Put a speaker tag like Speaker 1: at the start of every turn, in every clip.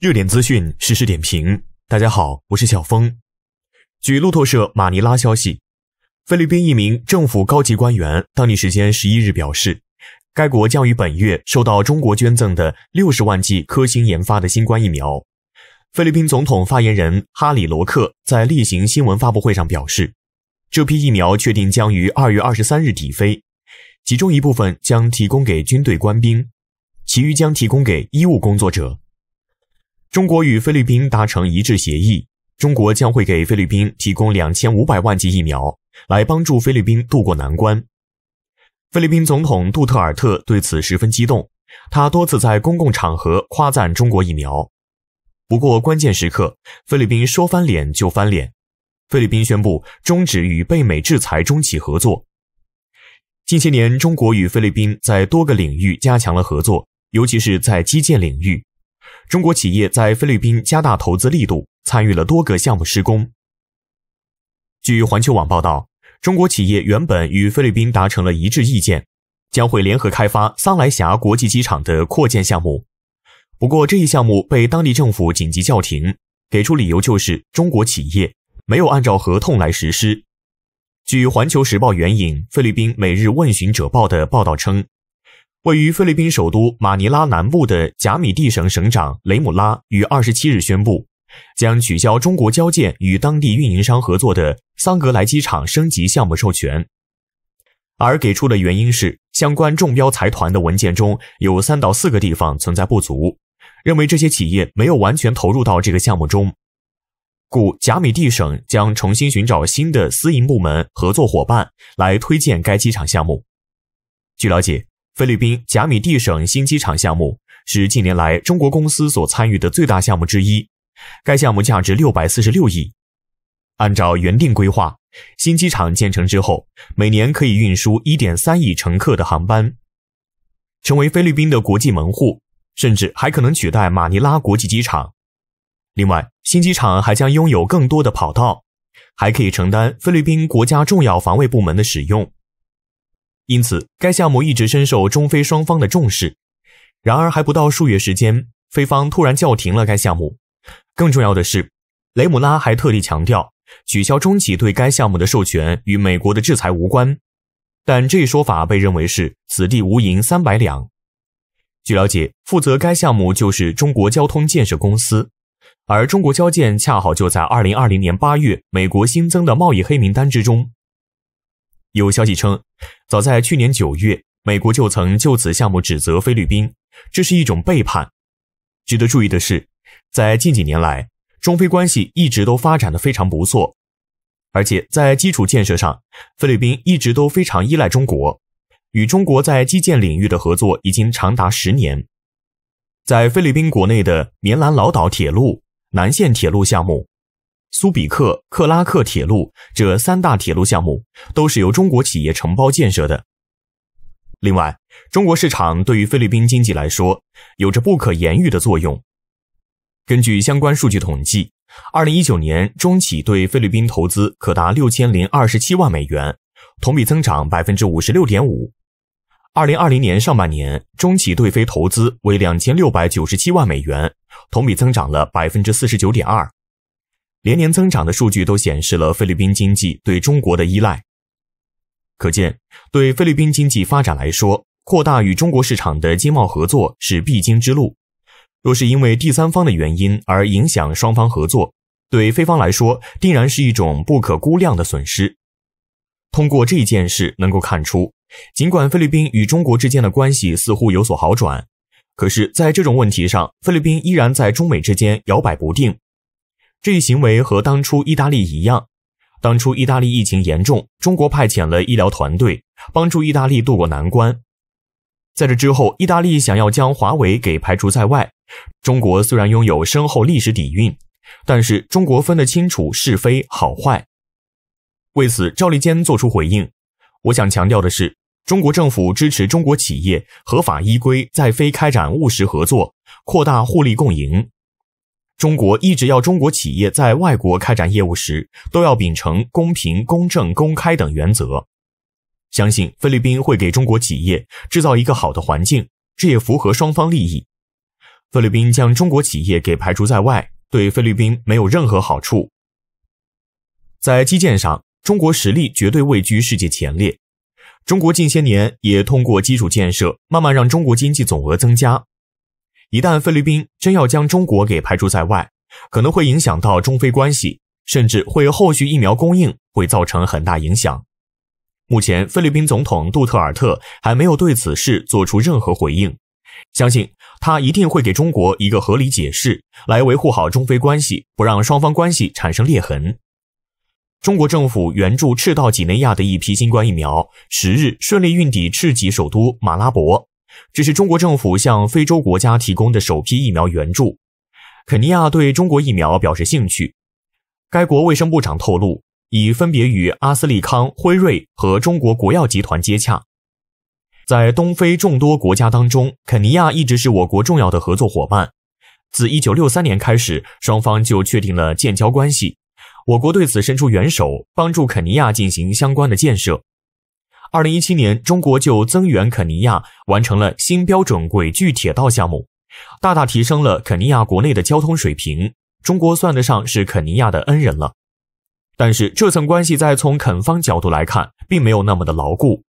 Speaker 1: 热点资讯，实时点评。大家好，我是小峰。据路透社马尼拉消息，菲律宾一名政府高级官员当地时间十一日表示，该国将于本月收到中国捐赠的六十万剂科兴研发的新冠疫苗。菲律宾总统发言人哈里罗克在例行新闻发布会上表示，这批疫苗确定将于二月二十三日抵菲，其中一部分将提供给军队官兵，其余将提供给医务工作者。中国与菲律宾达成一致协议，中国将会给菲律宾提供两千五百万剂疫苗，来帮助菲律宾渡过难关。菲律宾总统杜特尔特对此十分激动，他多次在公共场合夸赞中国疫苗。不过关键时刻，菲律宾说翻脸就翻脸，菲律宾宣布终止与被美制裁中企合作。近些年，中国与菲律宾在多个领域加强了合作，尤其是在基建领域。中国企业在菲律宾加大投资力度，参与了多个项目施工。据环球网报道，中国企业原本与菲律宾达成了一致意见，将会联合开发桑莱峡国际机场的扩建项目。不过，这一项目被当地政府紧急叫停，给出理由就是中国企业没有按照合同来实施。据《环球时报》援引菲律宾《每日问询者报》的报道称。位于菲律宾首都马尼拉南部的贾米蒂省省长雷姆拉于二十七日宣布，将取消中国交建与当地运营商合作的桑格莱机场升级项目授权。而给出的原因是，相关中标财团的文件中有三到四个地方存在不足，认为这些企业没有完全投入到这个项目中，故贾米蒂省将重新寻找新的私营部门合作伙伴来推荐该机场项目。据了解。菲律宾贾米蒂省新机场项目是近年来中国公司所参与的最大项目之一。该项目价值六百四十六亿。按照原定规划，新机场建成之后，每年可以运输一点三亿乘客的航班，成为菲律宾的国际门户，甚至还可能取代马尼拉国际机场。另外，新机场还将拥有更多的跑道，还可以承担菲律宾国家重要防卫部门的使用。因此，该项目一直深受中非双方的重视。然而，还不到数月时间，菲方突然叫停了该项目。更重要的是，雷姆拉还特地强调，取消中企对该项目的授权与美国的制裁无关。但这一说法被认为是“此地无银三百两”。据了解，负责该项目就是中国交通建设公司，而中国交建恰好就在2020年8月美国新增的贸易黑名单之中。有消息称，早在去年九月，美国就曾就此项目指责菲律宾，这是一种背叛。值得注意的是，在近几年来，中菲关系一直都发展的非常不错，而且在基础建设上，菲律宾一直都非常依赖中国，与中国在基建领域的合作已经长达十年，在菲律宾国内的棉兰老岛铁路南线铁路项目。苏比克克拉克铁路这三大铁路项目都是由中国企业承包建设的。另外，中国市场对于菲律宾经济来说有着不可言喻的作用。根据相关数据统计，二零一九年中企对菲律宾投资可达六千零二十七万美元，同比增长百分之五十六点五。二零二零年上半年，中企对菲投资为两千六百九十七万美元，同比增长了百分之四十九点二。连年增长的数据都显示了菲律宾经济对中国的依赖，可见对菲律宾经济发展来说，扩大与中国市场的经贸合作是必经之路。若是因为第三方的原因而影响双方合作，对菲方来说定然是一种不可估量的损失。通过这件事能够看出，尽管菲律宾与中国之间的关系似乎有所好转，可是，在这种问题上，菲律宾依然在中美之间摇摆不定。这一行为和当初意大利一样，当初意大利疫情严重，中国派遣了医疗团队帮助意大利渡过难关。在这之后，意大利想要将华为给排除在外。中国虽然拥有深厚历史底蕴，但是中国分得清楚是非好坏。为此，赵立坚做出回应：我想强调的是，中国政府支持中国企业合法依规在非开展务实合作，扩大互利共赢。中国一直要中国企业在外国开展业务时，都要秉承公平、公正、公开等原则。相信菲律宾会给中国企业制造一个好的环境，这也符合双方利益。菲律宾将中国企业给排除在外，对菲律宾没有任何好处。在基建上，中国实力绝对位居世界前列。中国近些年也通过基础建设，慢慢让中国经济总额增加。一旦菲律宾真要将中国给排除在外，可能会影响到中非关系，甚至会后续疫苗供应会造成很大影响。目前，菲律宾总统杜特尔特还没有对此事做出任何回应，相信他一定会给中国一个合理解释，来维护好中非关系，不让双方关系产生裂痕。中国政府援助赤道几内亚的一批新冠疫苗，十日顺利运抵赤几首都马拉博。这是中国政府向非洲国家提供的首批疫苗援助。肯尼亚对中国疫苗表示兴趣。该国卫生部长透露，已分别与阿斯利康、辉瑞和中国国药集团接洽。在东非众多国家当中，肯尼亚一直是我国重要的合作伙伴。自1963年开始，双方就确定了建交关系。我国对此伸出援手，帮助肯尼亚进行相关的建设。二零一七年，中国就增援肯尼亚，完成了新标准轨距铁道项目，大大提升了肯尼亚国内的交通水平。中国算得上是肯尼亚的恩人了。但是，这层关系在从肯方角度来看，并没有那么的牢固。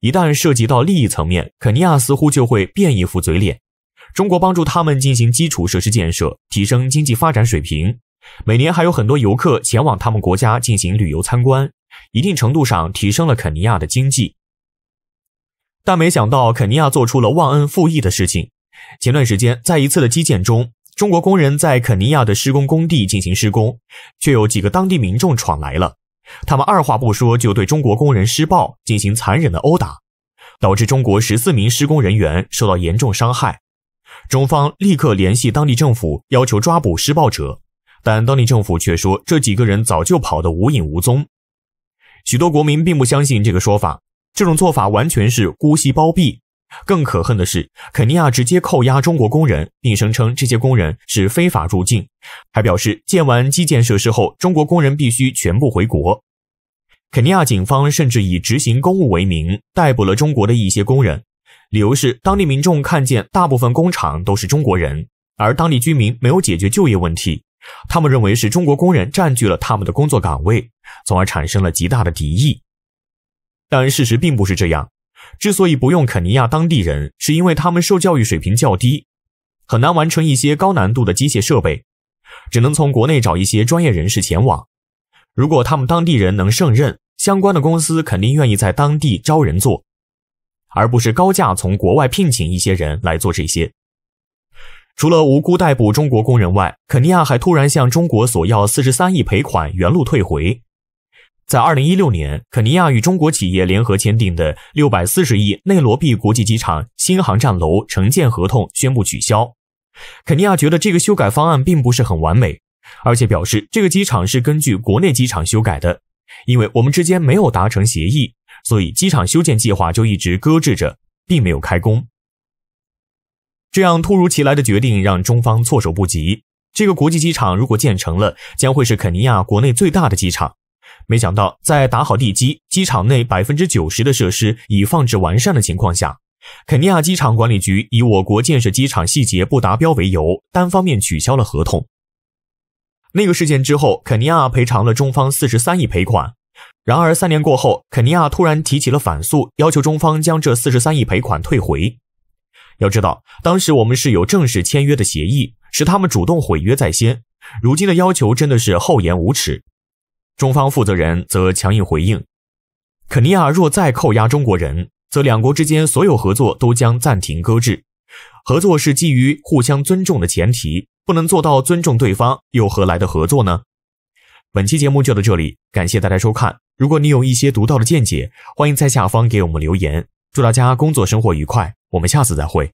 Speaker 1: 一旦涉及到利益层面，肯尼亚似乎就会变一副嘴脸。中国帮助他们进行基础设施建设，提升经济发展水平，每年还有很多游客前往他们国家进行旅游参观。一定程度上提升了肯尼亚的经济，但没想到肯尼亚做出了忘恩负义的事情。前段时间，在一次的基建中，中国工人在肯尼亚的施工工地进行施工，却有几个当地民众闯来了，他们二话不说就对中国工人施暴，进行残忍的殴打，导致中国十四名施工人员受到严重伤害。中方立刻联系当地政府，要求抓捕施暴者，但当地政府却说这几个人早就跑得无影无踪。许多国民并不相信这个说法，这种做法完全是姑息包庇。更可恨的是，肯尼亚直接扣押中国工人，并声称这些工人是非法入境，还表示建完基建设施后，中国工人必须全部回国。肯尼亚警方甚至以执行公务为名，逮捕了中国的一些工人，理由是当地民众看见大部分工厂都是中国人，而当地居民没有解决就业问题。他们认为是中国工人占据了他们的工作岗位，从而产生了极大的敌意。但事实并不是这样。之所以不用肯尼亚当地人，是因为他们受教育水平较低，很难完成一些高难度的机械设备，只能从国内找一些专业人士前往。如果他们当地人能胜任，相关的公司肯定愿意在当地招人做，而不是高价从国外聘请一些人来做这些。除了无辜逮捕中国工人外，肯尼亚还突然向中国索要四十三亿赔款，原路退回。在二零一六年，肯尼亚与中国企业联合签订的六百四十亿内罗毕国际机场新航站楼承建合同宣布取消。肯尼亚觉得这个修改方案并不是很完美，而且表示这个机场是根据国内机场修改的，因为我们之间没有达成协议，所以机场修建计划就一直搁置着，并没有开工。这样突如其来的决定让中方措手不及。这个国际机场如果建成了，将会是肯尼亚国内最大的机场。没想到，在打好地基、机场内百分之九十的设施已放置完善的情况下，肯尼亚机场管理局以我国建设机场细节不达标为由，单方面取消了合同。那个事件之后，肯尼亚赔偿了中方四十三亿赔款。然而三年过后，肯尼亚突然提起了反诉，要求中方将这四十三亿赔款退回。要知道，当时我们是有正式签约的协议，是他们主动毁约在先。如今的要求真的是厚颜无耻。中方负责人则强硬回应：肯尼亚若再扣押中国人，则两国之间所有合作都将暂停搁置。合作是基于互相尊重的前提，不能做到尊重对方，又何来的合作呢？本期节目就到这里，感谢大家收看。如果你有一些独到的见解，欢迎在下方给我们留言。祝大家工作生活愉快，我们下次再会。